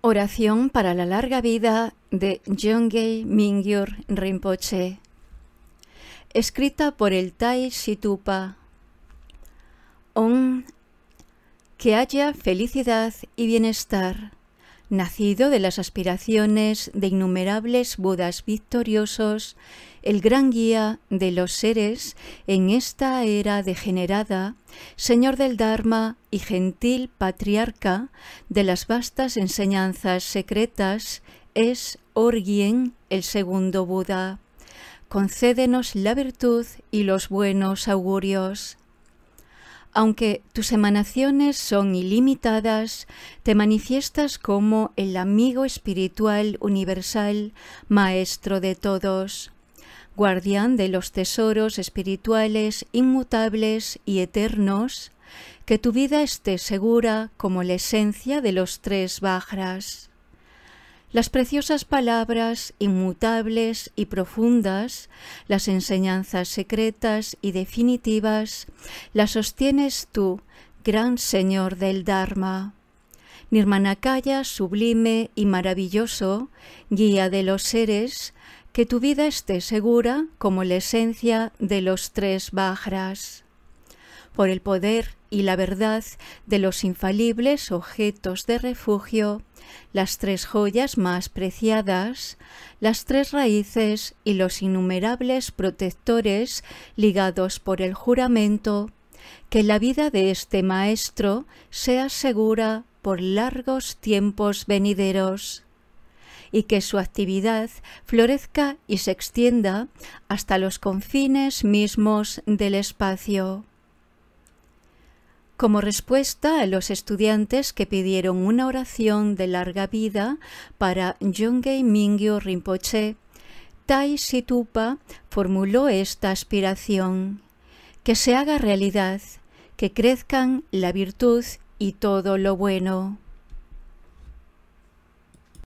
Oración para la larga vida de Gyongei Mingyur Rinpoche. Escrita por el Tai Situpa. OM Que haya felicidad y bienestar. Nacido de las aspiraciones de innumerables Budas victoriosos, el gran guía de los seres en esta era degenerada, señor del Dharma y gentil patriarca de las vastas enseñanzas secretas, es Orgyen, el segundo Buda. Concédenos la virtud y los buenos augurios. Aunque tus emanaciones son ilimitadas, te manifiestas como el amigo espiritual universal, maestro de todos, guardián de los tesoros espirituales inmutables y eternos, que tu vida esté segura como la esencia de los tres Bajras. Las preciosas palabras inmutables y profundas, las enseñanzas secretas y definitivas, las sostienes tú, gran Señor del Dharma. Nirmanakaya sublime y maravilloso, guía de los seres, que tu vida esté segura como la esencia de los tres Bajras por el poder y la verdad de los infalibles objetos de refugio, las tres joyas más preciadas, las tres raíces y los innumerables protectores ligados por el juramento, que la vida de este Maestro sea segura por largos tiempos venideros y que su actividad florezca y se extienda hasta los confines mismos del espacio como respuesta a los estudiantes que pidieron una oración de larga vida para Yongei Mingyo Rinpoche, Tai Situpa formuló esta aspiración, que se haga realidad, que crezcan la virtud y todo lo bueno.